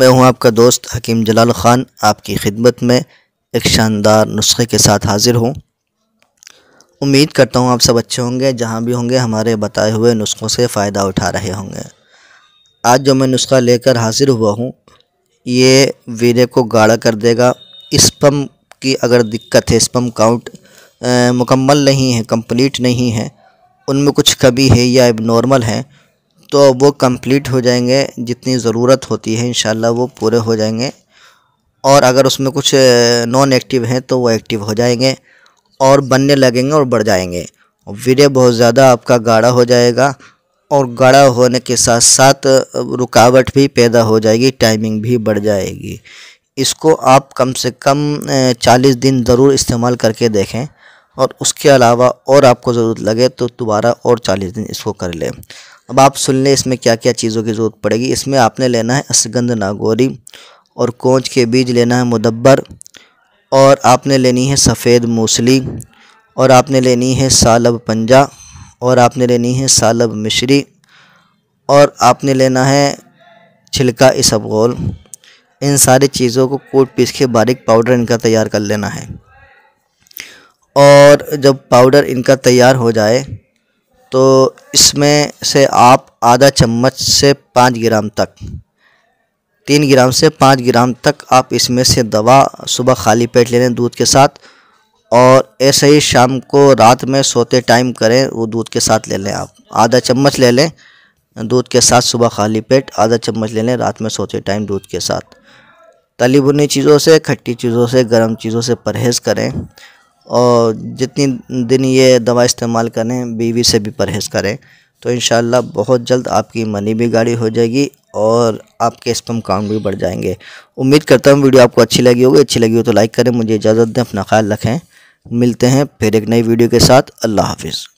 मैं हूं आपका दोस्त हकीम जलाल ख़ान आपकी खिदमत में एक शानदार नुस्खे के साथ हाज़िर हूं उम्मीद करता हूं आप सब अच्छे होंगे जहां भी होंगे हमारे बताए हुए नुस्खों से फ़ायदा उठा रहे होंगे आज जो मैं नुस्खा लेकर हाज़िर हुआ हूं ये वीरे को गाढ़ा कर देगा स्पम की अगर दिक्कत है स्पम काउंट मुकम्मल नहीं है कम्प्लीट नहीं है उनमें कुछ कमी है या अब नॉर्मल है तो वो कंप्लीट हो जाएंगे जितनी ज़रूरत होती है इन वो पूरे हो जाएंगे और अगर उसमें कुछ नॉन एक्टिव हैं तो वो एक्टिव हो जाएंगे और बनने लगेंगे और बढ़ जाएंगे वीडियो बहुत ज़्यादा आपका गाढ़ा हो जाएगा और गाढ़ा होने के साथ साथ रुकावट भी पैदा हो जाएगी टाइमिंग भी बढ़ जाएगी इसको आप कम से कम चालीस दिन ज़रूर इस्तेमाल करके देखें और उसके अलावा और आपको ज़रूरत लगे तो दोबारा और चालीस दिन इसको कर लें अब आप सुन लें इसमें क्या क्या चीज़ों की ज़रूरत पड़ेगी इसमें आपने लेना है असगंध नागौरी और कोंच के बीज लेना है मुदब्बर और आपने लेनी है सफ़ेद मूसली और आपने लेनी है सालब पंजा और आपने लेनी है सालब मिश्री और आपने लेना है छिलका इसबगोल इन सारी चीज़ों को कोट पीस के बारीक पाउडर इनका तैयार कर लेना है और जब पाउडर इनका तैयार हो जाए तो इसमें से आप आधा चम्मच से पाँच ग्राम तक तीन ग्राम से पाँच ग्राम तक आप इसमें से दवा सुबह खाली पेट ले लें दूध के साथ और ऐसे ही शाम को रात में सोते टाइम करें वो दूध के साथ ले लें आप आधा चम्मच ले लें दूध के साथ सुबह खाली पेट आधा चम्मच ले लें रात में सोते टाइम दूध के साथ तली बुनी चीज़ों से खट्टी चीज़ों से गर्म चीज़ों से परहेज़ करें और जितनी दिन ये दवा इस्तेमाल करें बीवी से भी परहेज़ करें तो इन बहुत जल्द आपकी मनी भी गाड़ी हो जाएगी और आपके स्पम काउंट भी बढ़ जाएंगे उम्मीद करता हूँ वीडियो आपको अच्छी लगी होगी अच्छी लगी हो तो लाइक करें मुझे इजाज़त दें अपना ख्याल रखें मिलते हैं फिर एक नई वीडियो के साथ अल्लाह हाफिज़